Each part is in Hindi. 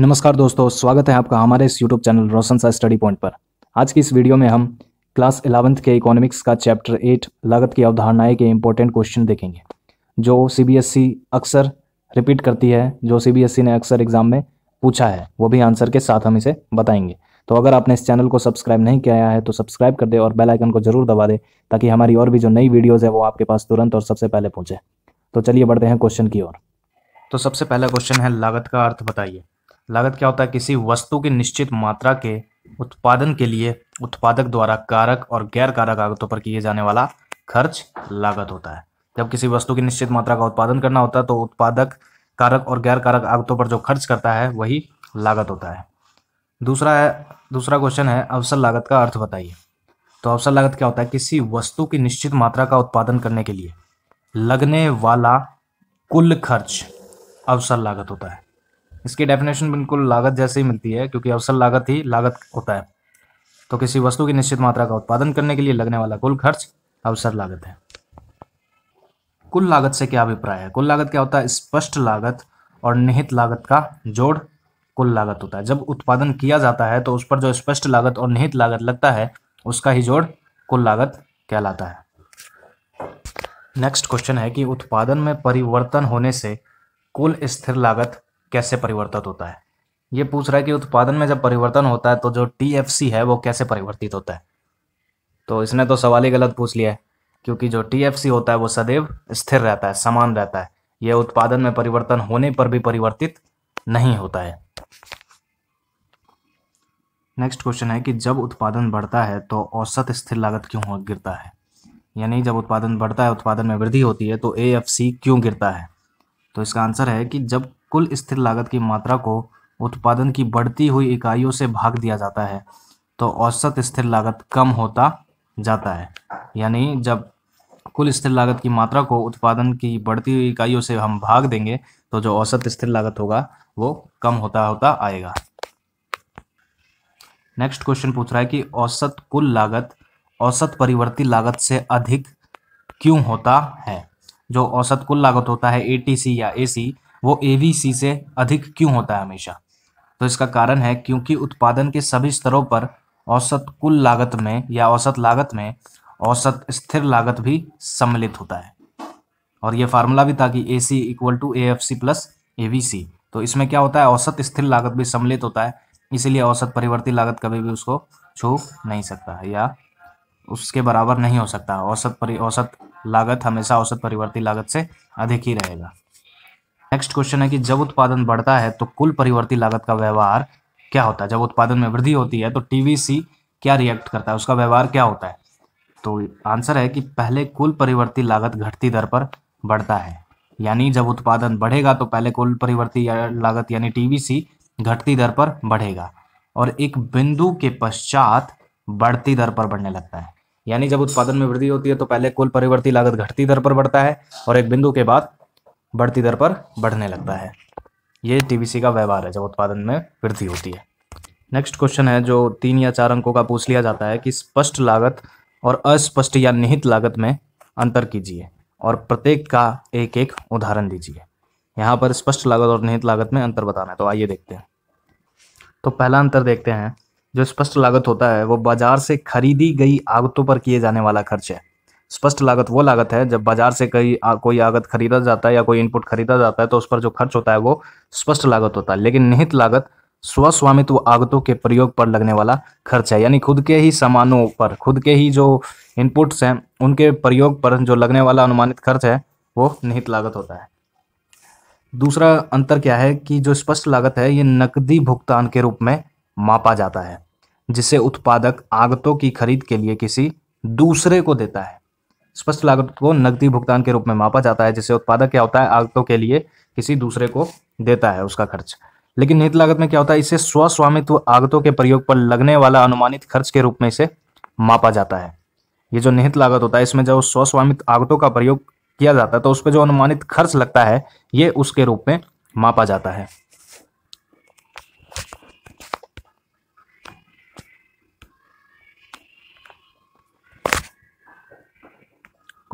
नमस्कार दोस्तों स्वागत है आपका हमारे इस यूट्यूब चैनल रोशन सा स्टडी पॉइंट पर आज की इस वीडियो में हम क्लास इलेवंथ के इकोनॉमिक्स का चैप्टर एट लागत की अवधारणाएं के इंपॉर्टेंट क्वेश्चन देखेंगे जो सीबीएसई e अक्सर रिपीट करती है जो सीबीएसई e ने अक्सर एग्जाम में पूछा है वो भी आंसर के साथ हम इसे बताएंगे तो अगर आपने इस चैनल को सब्सक्राइब नहीं किया है तो सब्सक्राइब कर दे और बेलाइकन को जरूर दबा दे ताकि हमारी और भी जो नई वीडियोज़ है वो आपके पास तुरंत और सबसे पहले पहुँचे तो चलिए बढ़ते हैं क्वेश्चन की ओर तो सबसे पहला क्वेश्चन है लागत का अर्थ बताइए लागत क्या होता है किसी वस्तु की निश्चित मात्रा के उत्पादन के लिए उत्पादक द्वारा कारक और गैर कारक आगतों पर किए जाने वाला खर्च लागत होता है जब किसी वस्तु की निश्चित मात्रा का उत्पादन करना होता है तो उत्पादक कारक और गैर कारक आगतों पर जो खर्च करता है वही लागत होता है दूसरा है दूसरा क्वेश्चन है अवसर लागत का अर्थ बताइए तो अवसर लागत क्या होता है किसी वस्तु की निश्चित मात्रा का उत्पादन करने के लिए लगने वाला कुल खर्च अवसर लागत होता है इसकी डेफिनेशन बिल्कुल लागत जैसे ही मिलती है क्योंकि अवसर लागत ही लागत होता है तो किसी वस्तु की निश्चित मात्रा का उत्पादन करने के लिए लगने वाला कुल खर्च अवसर लागत है कुल लागत से क्या अभिप्राय है कुल लागत क्या होता है स्पष्ट लागत और निहित लागत का जोड़ कुल लागत होता है जब उत्पादन किया जाता है तो उस पर जो स्पष्ट लागत और निहित लागत लगता है उसका ही जोड़ कुल लागत कहलाता है नेक्स्ट क्वेश्चन है कि उत्पादन में परिवर्तन होने से कुल स्थिर लागत कैसे परिवर्तित होता है ये पूछ रहा है कि उत्पादन में जब परिवर्तन होता है तो जो टी है वो कैसे परिवर्तित होता है तो इसने तो सवाल ही गलत पूछ लिया है क्योंकि जो टी होता है वो सदैव स्थिर रहता है समान रहता है ये उत्पादन में परिवर्तन होने पर भी परिवर्तित नहीं होता है नेक्स्ट क्वेश्चन है कि जब उत्पादन बढ़ता है तो औसत स्थिर लागत क्यों गिरता है यानी जब उत्पादन बढ़ता है उत्पादन में वृद्धि होती है तो ए क्यों गिरता है तो इसका आंसर है कि जब कुल स्थिर लागत की मात्रा को उत्पादन की बढ़ती हुई इकाइयों से भाग दिया जाता है तो औसत स्थिर लागत कम होता जाता है यानी जब कुल स्थिर लागत की मात्रा को उत्पादन की बढ़ती हुई इकाइयों से हम भाग देंगे तो जो औसत स्थिर लागत होगा वो कम होता होता आएगा नेक्स्ट क्वेश्चन पूछ रहा है कि औसत कुल लागत औसत परिवर्ती लागत से अधिक क्यों होता है जो औसत कुल लागत होता है ए या ए वो ए से अधिक क्यों होता है हमेशा तो इसका कारण है क्योंकि उत्पादन के सभी स्तरों पर औसत कुल लागत में या औसत लागत में औसत स्थिर लागत भी सम्मिलित होता है और ये फार्मूला भी था कि A C equal to A F C plus A V C तो इसमें क्या होता है औसत स्थिर लागत भी सम्मिलित होता है इसीलिए औसत परिवर्ती लागत कभी भी उसको छू नहीं सकता या उसके बराबर नहीं हो सकता औसत परि औसत लागत हमेशा औसत परिवर्ती लागत से अधिक ही रहेगा नेक्स्ट क्वेश्चन है कि जब उत्पादन बढ़ता है तो कुल परिवर्ती लागत का व्यवहार क्या होता है जब उत्पादन में वृद्धि होती है तो टीवीसी क्या रिएक्ट करता है उसका व्यवहार क्या होता है तो आंसर है कि पहले कुल परिवर्ती लागत घटती दर पर बढ़ता है यानी जब उत्पादन बढ़ेगा तो पहले कुल परिवर्ती लागत यानी टीवीसी घटती दर पर बढ़ेगा और एक बिंदु के पश्चात बढ़ती दर पर बढ़ने लगता है यानी जब उत्पादन में वृद्धि होती है तो पहले कुल परिवर्ती लागत घटती दर पर बढ़ता है और एक बिंदु के बाद बढ़ती दर पर बढ़ने लगता है ये टीबीसी का व्यवहार है जब उत्पादन में वृद्धि होती है नेक्स्ट क्वेश्चन है जो तीन या चार अंकों का पूछ लिया जाता है कि स्पष्ट लागत और अस्पष्ट या निहित लागत में अंतर कीजिए और प्रत्येक का एक एक उदाहरण दीजिए यहाँ पर स्पष्ट लागत और निहित लागत में अंतर बताना है तो आइए देखते हैं तो पहला अंतर देखते हैं जो स्पष्ट लागत होता है वो बाजार से खरीदी गई आगतों पर किए जाने वाला खर्च है स्पष्ट लागत वो लागत है जब बाजार से कई कोई आगत खरीदा जाता है या कोई इनपुट खरीदा जाता है तो उस पर जो खर्च होता है वो स्पष्ट लागत होता है लेकिन निहित लागत स्वस्वामित्व आगतों के प्रयोग पर लगने वाला खर्च है यानी खुद के ही सामानों पर खुद के ही जो इनपुट्स हैं उनके प्रयोग पर जो लगने वाला अनुमानित खर्च है वो निहित लागत होता है दूसरा अंतर क्या है कि जो स्पष्ट लागत है ये नकदी भुगतान के रूप में मापा जाता है जिसे उत्पादक आगतों की खरीद के लिए किसी दूसरे को देता है स्पष्ट लागत को नकदी भुगतान के रूप में मापा जाता है जिससे उत्पादक क्या होता है आगतों के लिए किसी दूसरे को देता है उसका खर्च लेकिन निहित लागत में क्या होता है इसे स्वस्वामित्व आगतों के प्रयोग पर लगने वाला अनुमानित खर्च के रूप में इसे मापा जाता है ये जो निहित लागत होता है इसमें जब स्वस्वामित आगतों का प्रयोग किया जाता है तो उस पर जो अनुमानित खर्च लगता है ये उसके रूप में मापा जाता है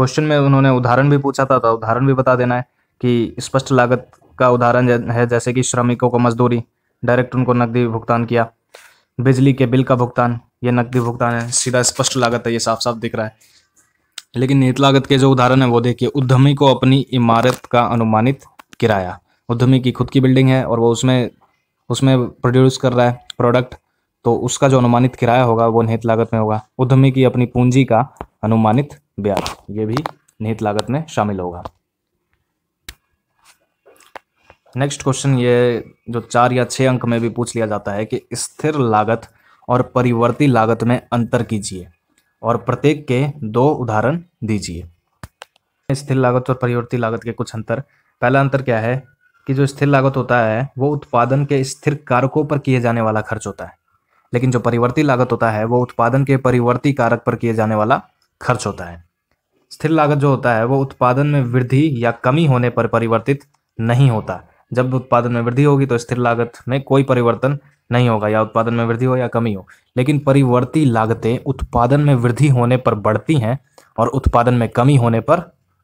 क्वेश्चन में उन्होंने उदाहरण भी पूछा था तो उदाहरण भी बता देना है कि स्पष्ट लागत का उदाहरण है जैसे कि श्रमिकों को मजदूरी डायरेक्ट उनको नकदी भुगतान किया बिजली के बिल का भुगतान ये नकदी भुगतान है सीधा स्पष्ट लागत है ये साफ साफ दिख रहा है लेकिन नीत लागत के जो उदाहरण है वो देखिए उद्यमी को अपनी इमारत का अनुमानित किराया उद्यमी की खुद की बिल्डिंग है और वो उसमें उसमें प्रोड्यूस कर रहा है प्रोडक्ट तो उसका जो अनुमानित किराया होगा वो नीत लागत में होगा उद्यमी की अपनी पूंजी का अनुमानित ब्याज ये भी निहित लागत में शामिल होगा नेक्स्ट क्वेश्चन ये जो चार या छः अंक में भी पूछ लिया जाता है कि स्थिर लागत और परिवर्ती लागत में अंतर कीजिए और प्रत्येक के दो उदाहरण दीजिए स्थिर लागत और परिवर्ती लागत के कुछ अंतर पहला अंतर क्या है कि जो स्थिर लागत होता है वो उत्पादन के स्थिर कारकों पर किए जाने वाला खर्च होता है लेकिन जो परिवर्ती लागत होता है वो उत्पादन के परिवर्ती कारक पर किए जाने वाला खर्च होता है स्थिर लागत जो होता है वो उत्पादन में वृद्धि या कमी होने पर परिवर्तित नहीं होता जब उत्पादन में वृद्धि होगी तो स्थिर लागत में कोई परिवर्तन नहीं होगा या उत्पादन में वृद्धि हो या कमी हो लेकिन परिवर्ती लागतें उत्पादन में वृद्धि होने पर बढ़ती हैं और उत्पादन में कमी होने पर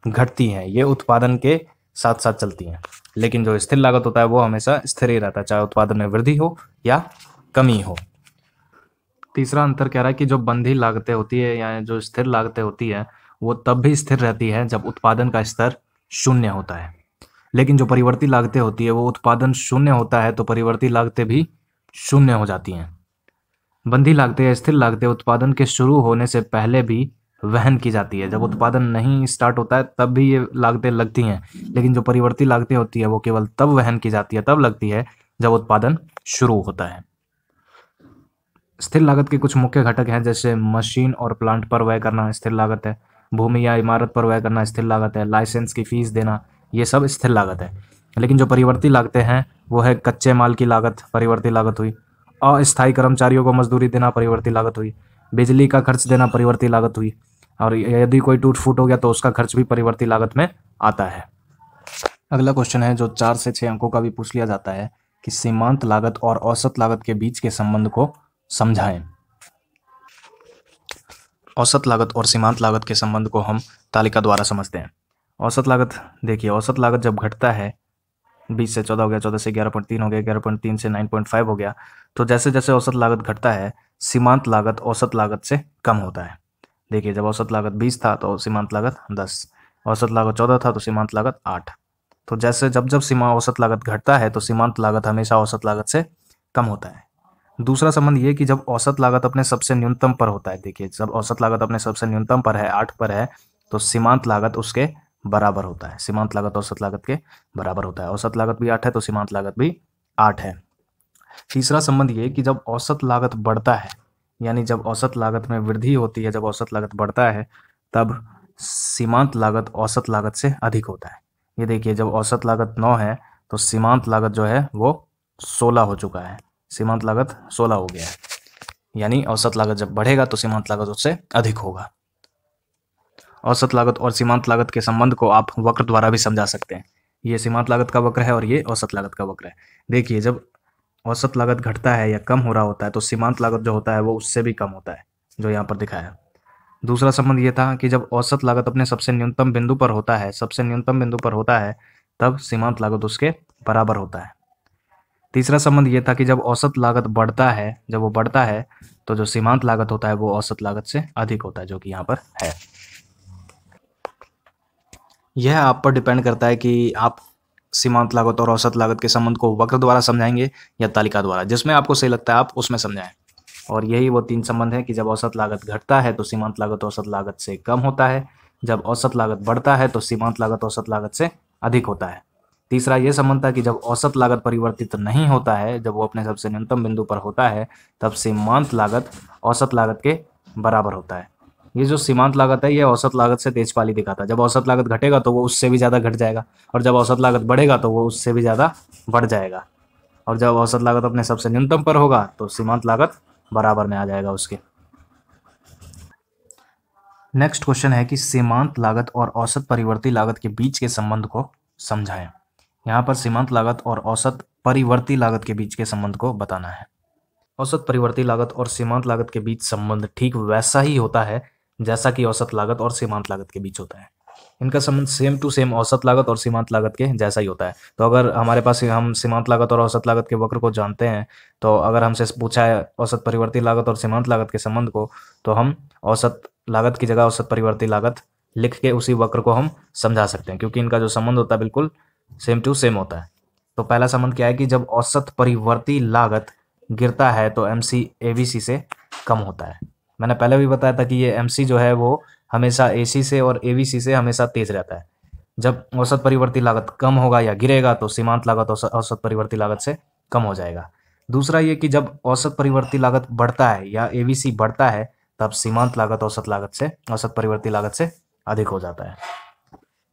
घटती हैं ये उत्पादन के साथ साथ चलती हैं लेकिन जो स्थिर लागत होता है वो हमेशा स्थिर ही रहता है चाहे उत्पादन में वृद्धि हो या कमी हो तीसरा अंतर कह रहा है कि जो बंधी लागतें होती है या जो स्थिर लागतें होती है वो तब भी स्थिर रहती है जब उत्पादन का स्तर शून्य होता है लेकिन जो परिवर्ती लागतें होती है वो उत्पादन शून्य होता है तो परिवर्ती लागतें भी शून्य हो जाती हैं बंदी लागतें या स्थिर लागतें उत्पादन के शुरू होने से पहले भी वहन की जाती है जब उत्पादन नहीं स्टार्ट होता है तब भी ये लागतें लगती हैं लेकिन जो परिवर्ती लागतें होती है वो केवल तब वहन की जाती है तब लगती है जब उत्पादन शुरू होता है स्थिर लागत के कुछ मुख्य घटक हैं जैसे मशीन और प्लांट पर व्यय करना स्थिर लागत है भूमि या इमारत पर व्यय करना स्थिर लागत है लाइसेंस की फीस देना ये सब स्थिर लागत है लेकिन जो परिवर्ती लागतें हैं वो है कच्चे माल की लागत परिवर्ती लागत हुई अस्थायी कर्मचारियों को मजदूरी देना परिवर्ती लागत हुई बिजली का खर्च देना परिवर्ती लागत हुई और यदि कोई टूट फूट हो गया तो उसका खर्च भी परिवर्ती लागत में आता है अगला क्वेश्चन है जो चार से छः अंकों का भी पूछ लिया जाता है कि सीमांत लागत और औसत लागत के बीच के संबंध को समझाएं औसत लागत और सीमांत लागत के संबंध को हम तालिका द्वारा समझते हैं औसत लागत देखिए औसत लागत जब घटता है बीस से चौदह हो गया चौदह से ग्यारह पॉइंट तीन हो गया ग्यारह पॉइंट तीन से नाइन पॉइंट फाइव हो गया तो जैसे जैसे औसत लागत घटता है सीमांत लागत औसत लागत से कम होता है देखिए जब औसत लागत बीस था तो सीमांत लागत दस औसत लागत चौदह था तो सीमांत लागत आठ तो जैसे जब जब सीमा औसत लागत घटता है तो सीमांत लागत हमेशा औसत लागत से कम होता है दूसरा संबंध ये कि जब औसत लागत अपने सबसे न्यूनतम पर होता है देखिए जब औसत लागत अपने सबसे न्यूनतम पर है आठ पर है तो सीमांत लागत उसके बराबर होता है सीमांत लागत औसत लागत के बराबर होता है औसत लागत भी आठ है तो सीमांत लागत भी आठ है तीसरा संबंध ये कि जब औसत लागत बढ़ता है यानी जब औसत लागत में वृद्धि होती है जब औसत लागत बढ़ता है तब सीमांत लागत औसत लागत से अधिक होता है ये देखिए जब औसत लागत नौ है तो सीमांत लागत जो है वो सोलह हो चुका है सीमांत लागत सोलह हो गया है यानी औसत लागत जब बढ़ेगा तो सीमांत लागत उससे अधिक होगा औसत लागत और सीमांत लागत के संबंध को आप वक्र द्वारा भी समझा सकते हैं ये सीमांत लागत का वक्र है और ये औसत लागत का वक्र है देखिए जब औसत लागत घटता है या कम हो रहा होता है तो सीमांत लागत जो होता है वो उससे भी कम होता है जो यहाँ पर दिखाया दूसरा संबंध ये था कि जब औसत लागत अपने सबसे न्यूनतम बिंदु पर होता है सबसे न्यूनतम बिंदु पर होता है तब सीमांत लागत उसके बराबर होता है तीसरा संबंध ये था कि जब औसत लागत बढ़ता है जब वो बढ़ता है तो जो सीमांत लागत होता है वो औसत लागत से अधिक होता है जो कि यहाँ पर है यह आप पर डिपेंड करता है कि आप सीमांत लागत और औसत लागत के संबंध को वक्र द्वारा समझाएंगे या तालिका द्वारा जिसमें आपको सही लगता है आप उसमें समझाएं और यही वो तीन संबंध है कि जब औसत लागत घटता है तो सीमांत लागत औसत लागत से कम होता है जब औसत लागत बढ़ता है तो सीमांत लागत औसत लागत से अधिक होता है तीसरा ये संबंध था कि जब औसत लागत परिवर्तित नहीं होता है जब वो अपने सबसे न्यूनतम बिंदु पर होता है तब सीमांत लागत औसत लागत के बराबर होता है ये जो सीमांत लागत है ये औसत लागत से तेजपाली दिखाता है जब औसत लागत घटेगा तो वो उससे भी ज़्यादा घट जाएगा और जब औसत लागत बढ़ेगा तो वो उससे भी ज़्यादा बढ़ जाएगा और जब औसत लागत अपने सबसे न्यूनतम पर होगा तो सीमांत लागत बराबर में आ जाएगा उसके नेक्स्ट क्वेश्चन है कि सीमांत लागत और औसत परिवर्ती लागत के बीच के संबंध को समझाएं यहाँ पर सीमांत लागत और औसत परिवर्ती लागत के बीच के संबंध को बताना है औसत परिवर्ती लागत और सीमांत लागत के बीच संबंध ठीक वैसा ही होता है जैसा कि औसत लागत और सीमांत लागत के बीच होता है इनका संबंध सेम टू सेम औसत लागत और सीमांत लागत के जैसा ही होता है तो अगर हमारे पास हम सीमांत लागत और औसत लागत के वक्र को जानते हैं तो अगर हमसे पूछा है औसत परिवर्ती लागत और सीमांत लागत के संबंध को तो हम औसत लागत की जगह औसत परिवर्ती लागत लिख के उसी वक्र को हम समझा सकते हैं क्योंकि इनका जो संबंध होता है बिल्कुल सेम टू सेम होता है तो पहला संबंध क्या है कि जब औसत परिवर्ती लागत गिरता है तो M C A B C से कम होता है मैंने पहले भी बताया था कि ये एम सी जो है वो हमेशा ए सी से और ए बी सी से हमेशा तेज रहता है जब औसत परिवर्ती लागत कम होगा या गिरेगा तो सीमांत लागत औसत परिवर्ती लागत से कम हो जाएगा दूसरा ये कि जब औसत परिवर्ती लागत बढ़ता है या ए बी सी बढ़ता है तब सीमांत लागत औसत लागत से औसत परिवर्ती लागत से अधिक हो जाता है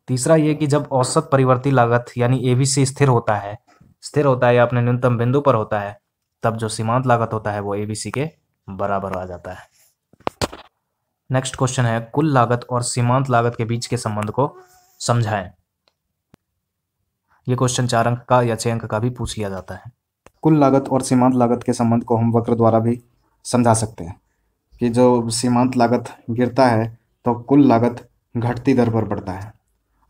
तीसरा ये कि जब औसत परिवर्ती लागत यानी एवीसी स्थिर होता है स्थिर होता है या अपने न्यूनतम बिंदु पर होता है तब जो सीमांत लागत होता है वो एबीसी के बराबर आ जाता है नेक्स्ट क्वेश्चन है कुल लागत और सीमांत लागत के बीच के संबंध को समझाएं ये क्वेश्चन चार अंक का या छह अंक का भी पूछ लिया जाता है कुल लागत और सीमांत लागत के संबंध को हम वक्र द्वारा भी समझा सकते हैं कि जो सीमांत लागत गिरता है तो कुल लागत घटती दर पर बढ़ता है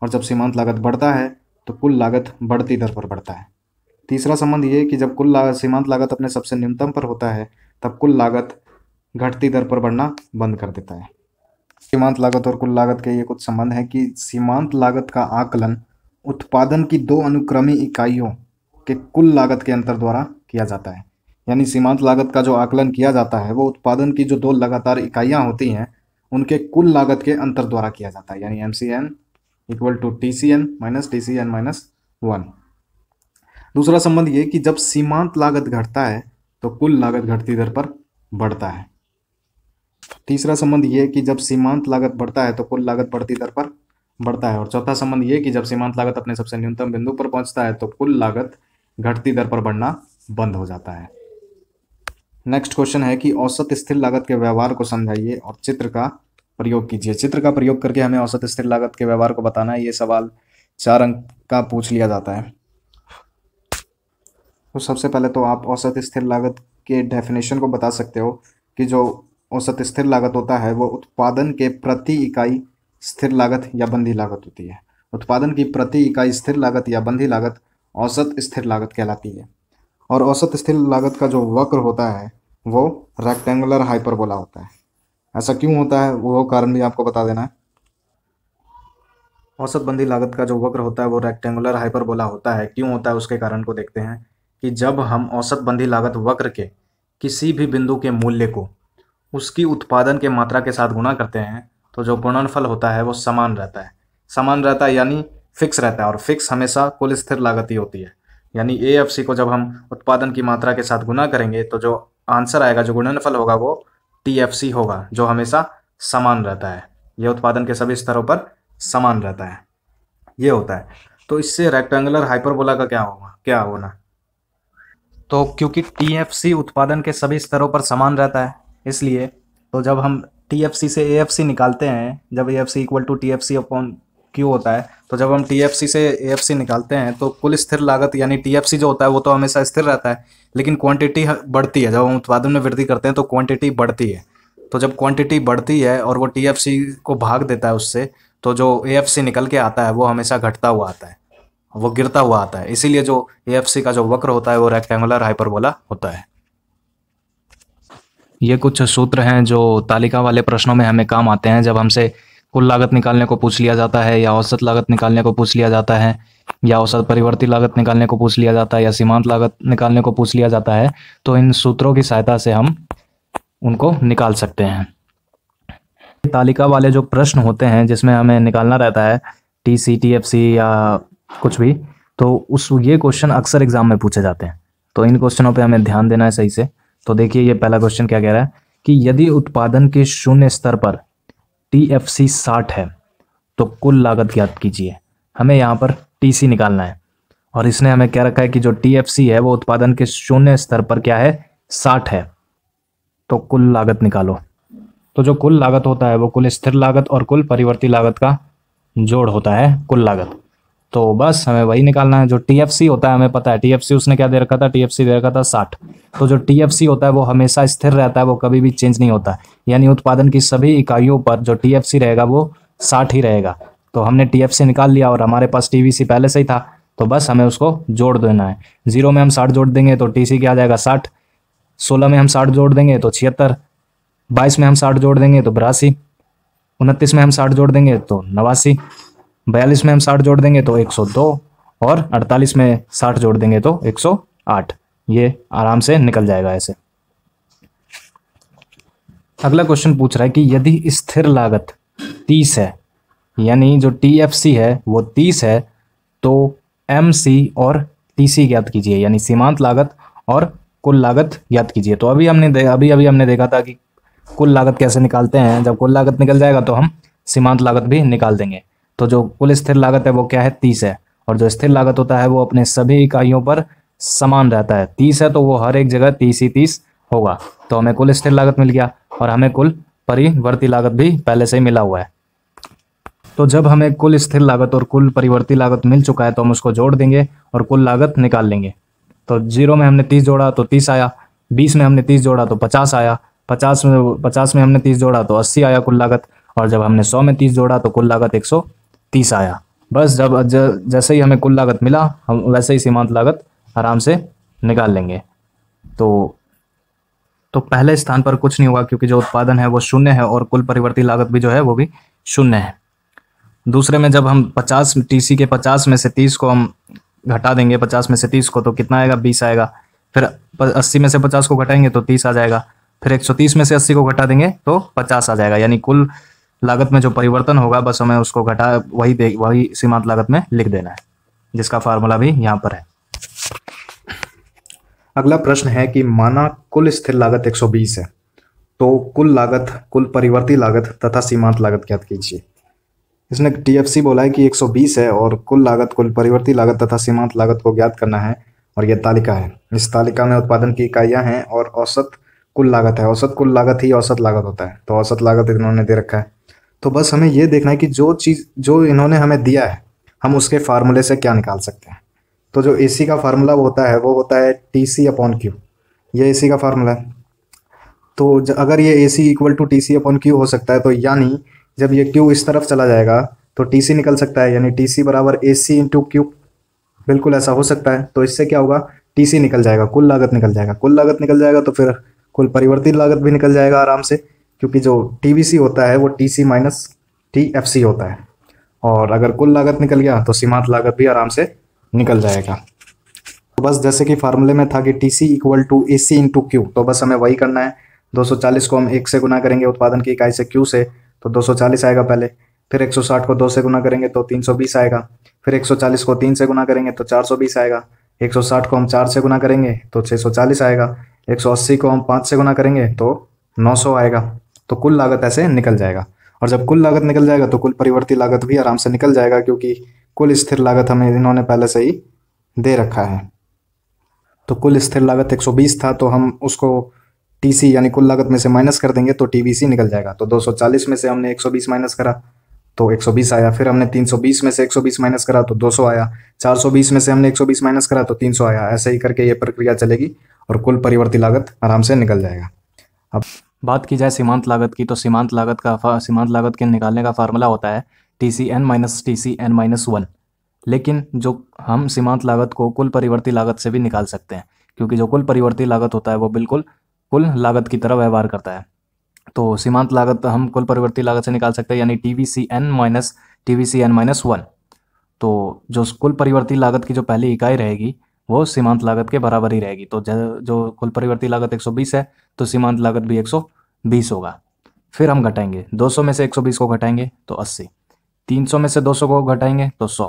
और जब सीमांत लागत बढ़ता है तो कुल लागत बढ़ती दर पर बढ़ता है तीसरा संबंध ये कि जब कुल लागत सीमांत लागत अपने सबसे न्यूनतम पर होता है तब कुल लागत घटती दर पर बढ़ना बंद कर देता है सीमांत लागत और कुल लागत के ये कुछ संबंध है कि सीमांत लागत का आकलन उत्पादन की दो अनुक्रमी इकाइयों के कुल लागत के अंतर द्वारा किया जाता है यानी सीमांत लागत का जो आकलन किया जाता है वो उत्पादन की जो दो लगातार इकाइयाँ होती हैं उनके कुल लागत के अंतर द्वारा किया जाता है यानी M C N equal to T C N minus T C N minus one दूसरा संबंध ये कि जब सीमांत लागत घटता है तो कुल लागत घटती दर पर बढ़ता है तीसरा संबंध ये कि जब सीमांत लागत बढ़ता है तो कुल लागत बढ़ती दर पर बढ़ता है और चौथा संबंध ये कि जब सीमांत लागत अपने सबसे न्यूनतम बिंदु पर पहुंचता है तो कुल लागत घटती दर पर बढ़ना बंद हो जाता है नेक्स्ट क्वेश्चन है कि औसत स्थिर लागत के व्यवहार को समझाइए और चित्र का प्रयोग कीजिए चित्र का प्रयोग करके हमें औसत स्थिर लागत के व्यवहार को बताना है ये सवाल चार अंक का पूछ लिया जाता है तो सबसे पहले तो आप औसत स्थिर लागत के डेफिनेशन को बता सकते हो कि जो औसत स्थिर लागत होता है वो उत्पादन के प्रति इकाई स्थिर लागत या बंधी लागत होती है उत्पादन की प्रति इकाई स्थिर लागत या बंधी लागत औसत स्थिर लागत कहलाती है और औसत स्थिर लागत का जो वक्र होता है वो रेक्टेंगुलर हाइपरबोला होता है ऐसा क्यों होता है वो कारण भी आपको बता देना है औसत बंदी लागत का जो वक्र होता है वो रेक्टेंगुलर हाइपरबोला होता है क्यों होता है उसके कारण को देखते हैं कि जब हम औसत बंदी लागत वक्र के किसी भी बिंदु के मूल्य को उसकी उत्पादन के मात्रा के साथ गुणा करते हैं तो जो गुणनफल होता है वो समान रहता है समान रहता है यानी फिक्स रहता है और फिक्स हमेशा कुल स्थिर लागत ही होती है यानी ए एफ सी को जब हम उत्पादन की मात्रा के साथ गुना करेंगे तो जो आंसर आएगा जो गुणनफल होगा वो टी होगा जो हमेशा समान रहता है यह उत्पादन के सभी स्तरों पर समान रहता है यह होता है तो इससे रेक्टेंगुलर हाइपरबोला का क्या होगा क्या होना तो क्योंकि टी उत्पादन के सभी स्तरों पर समान रहता है इसलिए तो जब हम टी से ए निकालते हैं जब A equal to T F C upon Q होता है तो जब हम टीएफसी से एएफसी निकालते हैं तो कुल स्थिर लागत यानी टीएफसी जो होता है वो तो हमेशा स्थिर रहता है लेकिन क्वांटिटी बढ़ती है जब हम उत्पादन में वृद्धि करते हैं तो क्वांटिटी बढ़ती है तो जब क्वांटिटी बढ़ती है और वो टीएफसी को भाग देता है उससे तो जो एएफसी निकल के आता है वो हमेशा घटता हुआ आता है वो गिरता हुआ आता है इसीलिए जो एएफसी का जो वक्र होता है वो रेक्टेंगुलर हाइपरबोला होता है ये कुछ सूत्र हैं जो तालिका वाले प्रश्नों में हमें काम आते हैं जब हमसे कुल लागत निकालने को पूछ लिया जाता है या औसत लागत निकालने को पूछ लिया जाता है या औसत परिवर्ती लागत निकालने को पूछ लिया जाता है या सीमांत लागत निकालने को पूछ लिया जाता है तो इन सूत्रों की सहायता से हम उनको निकाल सकते हैं तालिका वाले जो प्रश्न होते हैं जिसमें हमें निकालना रहता है T C T F C या कुछ भी तो उस ये क्वेश्चन अक्सर एग्जाम में पूछे जाते हैं तो इन क्वेश्चनों पे हमें ध्यान देना है सही से तो देखिए ये पहला क्वेश्चन क्या कह रहा है कि यदि उत्पादन के शून्य स्तर पर टी एफ सी साठ है तो कुल लागत ज्ञात कीजिए हमें यहाँ पर टी सी निकालना है और इसने हमें क्या रखा है कि जो टी एफ सी है वो उत्पादन के शून्य स्तर पर क्या है साठ है तो कुल लागत निकालो तो जो कुल लागत होता है वो कुल स्थिर लागत और कुल परिवर्ती लागत का जोड़ होता है कुल लागत तो बस हमें वही निकालना है जो टीएफसी होता है हमें पता है टीएफसी उसने क्या दे रखा था टीएफसी दे रखा था साठ तो जो टीएफसी होता है वो हमेशा स्थिर रहता है वो कभी भी चेंज नहीं होता यानी उत्पादन की सभी इकाइयों पर जो टीएफसी रहेगा वो साठ ही रहेगा तो हमने टीएफसी निकाल लिया और हमारे पास टीवीसी पहले से ही था तो बस हमें उसको जोड़ देना है जीरो में हम साठ जोड़ देंगे तो टी क्या आ जाएगा साठ सोलह में हम साठ जोड़ देंगे तो छिहत्तर बाईस में हम साठ जोड़ देंगे तो बिरासी उनतीस में हम साठ जोड़ देंगे तो नवासी बयालीस में हम साठ जोड़ देंगे तो एक सौ दो और अड़तालीस में साठ जोड़ देंगे तो एक सौ आठ ये आराम से निकल जाएगा ऐसे अगला क्वेश्चन पूछ रहा है कि यदि स्थिर लागत तीस है यानी जो टी एफ सी है वो तीस है तो एम सी और टी सी ज्ञात कीजिए यानी सीमांत लागत और कुल लागत ज्ञात कीजिए तो अभी हमने अभी अभी हमने देखा था कि कुल लागत कैसे निकालते हैं जब कुल लागत निकल जाएगा तो हम सीमांत लागत भी निकाल देंगे तो जो कुल स्थिर लागत है वो क्या है तीस है और जो स्थिर लागत होता है वो अपने सभी इकाइयों पर समान रहता है तीस है तो वो हर एक जगह तीस ही तीस होगा तो हमें कुल स्थिर लागत मिल गया और हमें कुल परिवर्ती लागत भी पहले से ही मिला हुआ है तो जब हमें कुल स्थिर लागत और कुल परिवर्ती लागत मिल चुका है तो हम उसको जोड़ देंगे और कुल लागत निकाल लेंगे तो जीरो में हमने तीस जोड़ा तो तीस आया बीस में हमने तीस जोड़ा तो पचास आया पचास में पचास में हमने तीस जोड़ा तो अस्सी आया कुल लागत और जब हमने सौ में तीस जोड़ा तो कुल लागत एक सौ तीस आया बस जब ज, जैसे ही हमें कुल लागत मिला हम वैसे ही सीमांत लागत आराम से निकाल लेंगे तो तो पहले स्थान पर कुछ नहीं होगा क्योंकि जो उत्पादन है वो शून्य है और कुल परिवर्ती लागत भी जो है वो भी शून्य है दूसरे में जब हम पचास टी के पचास में से तीस को हम घटा देंगे पचास में से तीस को तो कितना आएगा बीस आएगा फिर अस्सी में से पचास को घटाएंगे तो तीस आ जाएगा फिर एक सौ तीस में से अस्सी को घटा देंगे तो पचास आ जाएगा यानी कुल लागत में जो परिवर्तन होगा बस हमें उसको घटा वही दे वही सीमांत लागत में लिख देना है जिसका फार्मूला भी यहाँ पर है अगला प्रश्न है कि माना कुल स्थिर लागत 120 है तो कुल लागत कुल परिवर्ती लागत तथा सीमांत लागत ज्ञात कीजिए इसने टीएफसी बोला है कि 120 है और कुल लागत कुल परिवर्ती लागत तथा सीमांत लागत को ज्ञात करना है और यह तालिका है इस तालिका में उत्पादन की इकाइयाँ हैं और औसत कुल लागत है औसत कुल लागत ही औसत लागत होता है तो औसत लागत इन्होंने दे रखा है तो बस हमें ये देखना है कि जो चीज़ जो इन्होंने हमें दिया है हम उसके फार्मूले से क्या निकाल सकते हैं तो जो ए का फार्मूला होता है वो होता है टी सी अपॉन क्यू ये ए का फार्मूला है तो अगर ये A C equal to T C upon Q हो सकता है तो यानी जब ये क्यू इस तरफ चला जाएगा तो टी सी निकल सकता है यानी टी सी बराबर ए सी इंटू क्यू बिल्कुल ऐसा हो सकता है तो इससे क्या होगा टी सी निकल जाएगा कुल लागत निकल जाएगा कुल लागत निकल जाएगा तो फिर कुल परिवर्तित लागत भी निकल जाएगा आराम से क्योंकि जो टी होता है वो T C minus T F C होता है और अगर कुल लागत निकल गया तो सीमांत लागत भी आराम से निकल जाएगा तो बस जैसे कि फार्मूले में था कि T C equal to A C into Q तो बस हमें वही करना है 240 को हम एक से गुना करेंगे उत्पादन की इकाई से क्यू से तो 240 आएगा पहले फिर 160 को दो से गुना करेंगे तो 320 आएगा फिर 140 को तीन से गुना करेंगे तो 420 आएगा 160 को हम चार से गुना करेंगे तो 640 आएगा 180 को हम पाँच से गुना करेंगे तो 900 आएगा तो कुल लागत ऐसे निकल जाएगा और जब कुल लागत निकल जाएगा तो कुल परिवर्ती लागत भी आराम से निकल जाएगा क्योंकि कुल स्थिर लागत हमें इन्होंने पहले से ही दे रखा है तो कुल स्थिर लागत 120 था तो हम उसको टीसी यानी कुल लागत में से माइनस कर देंगे तो टीबीसी निकल जाएगा तो 240 में से हमने 120 माइनस करा तो 120 आया फिर हमने 320 में से 120 माइनस करा तो 200 आया 420 में से हमने 120 माइनस करा तो 300 आया ऐसे ही करके ये प्रक्रिया चलेगी और कुल परिवर्ती लागत आराम से निकल जाएगा अब बात की जाए सीमांत लागत की तो सीमांत लागत का सीमांत लागत के निकालने का फार्मूला होता है T C N minus T C N minus one लेकिन जो हम सीमांत लागत को कुल परिवर्ती लागत से भी निकाल सकते हैं क्योंकि जो कुल परिवर्ती लागत होता है वो बिल्कुल कुल लागत की तरह व्यवहार करता है तो सीमांत लागत हम कुल परिवर्ती लागत से निकाल सकते हैं यानी T V C N minus T V C N minus one तो जो कुल परिवर्ती लागत की जो पहली इकाई रहेगी वो सीमांत लागत के बराबर ही रहेगी तो जो कुल परिवर्ती लागत 120 है तो सीमांत लागत भी 120 होगा फिर हम घटाएंगे 200 में से 120 को घटाएंगे तो 80 300 में से 200 को घटाएंगे तो 100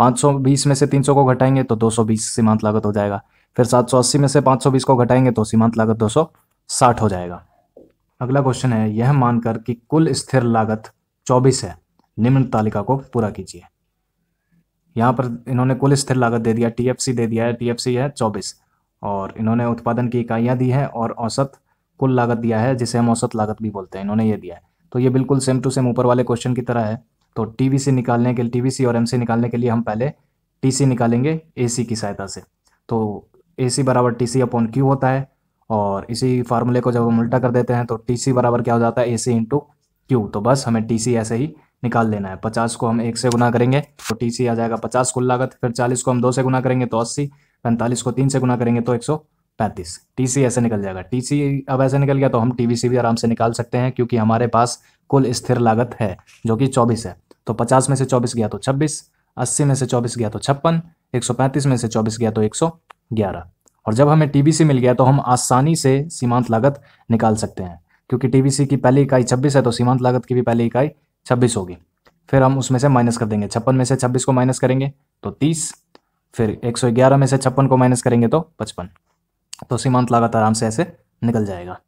520 में से 300 को घटाएंगे तो 220 सीमांत लागत हो जाएगा फिर 780 में से 520 को घटाएंगे तो सीमांत लागत 260 हो जाएगा अगला क्वेश्चन है यह मानकर कि कुल स्थिर लागत 24 है निम्न तालिका को पूरा कीजिए यहाँ पर इन्होंने कुल स्थिर लागत दे दिया टीएफसी दे दिया है टीएफसी है चौबीस और इन्होंने उत्पादन की इकाइयाँ दी है और औसत कुल लागत दिया है जिसे हम औसत लागत भी बोलते हैं इन्होंने ये दिया है तो ये बिल्कुल सेम टू सेम ऊपर वाले क्वेश्चन की तरह है तो टीवीसी निकालने के लिए टीवीसी और एम निकालने के लिए हम पहले टी निकालेंगे ए की सहायता से तो एसी बराबर टीसी अपॉन क्यू होता है और इसी फार्मूले को जब हम उल्टा कर देते हैं तो टी सी बराबर क्या हो जाता है ए सी इंटू क्यू तो बस हमें टी सी ऐसे ही निकाल देना है पचास को हम एक से गुना करेंगे तो टी सी आ जाएगा पचास कुल लागत फिर चालीस को हम दो से गुना करेंगे तो अस्सी पैंतालीस को तीन से गुना करेंगे तो एक सौ पैंतीस टी सी ऐसे निकल जाएगा टी सी अब ऐसे निकल गया तो हम टी वी सी भी आराम से निकाल सकते हैं क्योंकि हमारे पास कुल स्थिर लागत है जो कि चौबीस है तो पचास में से चौबीस गया तो छब्बीस अस्सी में से चौबीस गया तो छप्पन एक सौ पैंतीस में से चौबीस गया तो एक सौ ग्यारह और जब हमें टी मिल गया तो हम आसानी से सीमांत लागत निकाल सकते हैं क्योंकि टी की पहली इकाई छब्बीस है तो सीमांत लागत की भी पहली इकाई छब्बीस होगी फिर हम उसमें से माइनस कर देंगे छप्पन में से छब्बीस को माइनस करेंगे तो तीस फिर एक सौ ग्यारह में से छप्पन को माइनस करेंगे तो पचपन तो सीमांत लागत आराम से ऐसे निकल जाएगा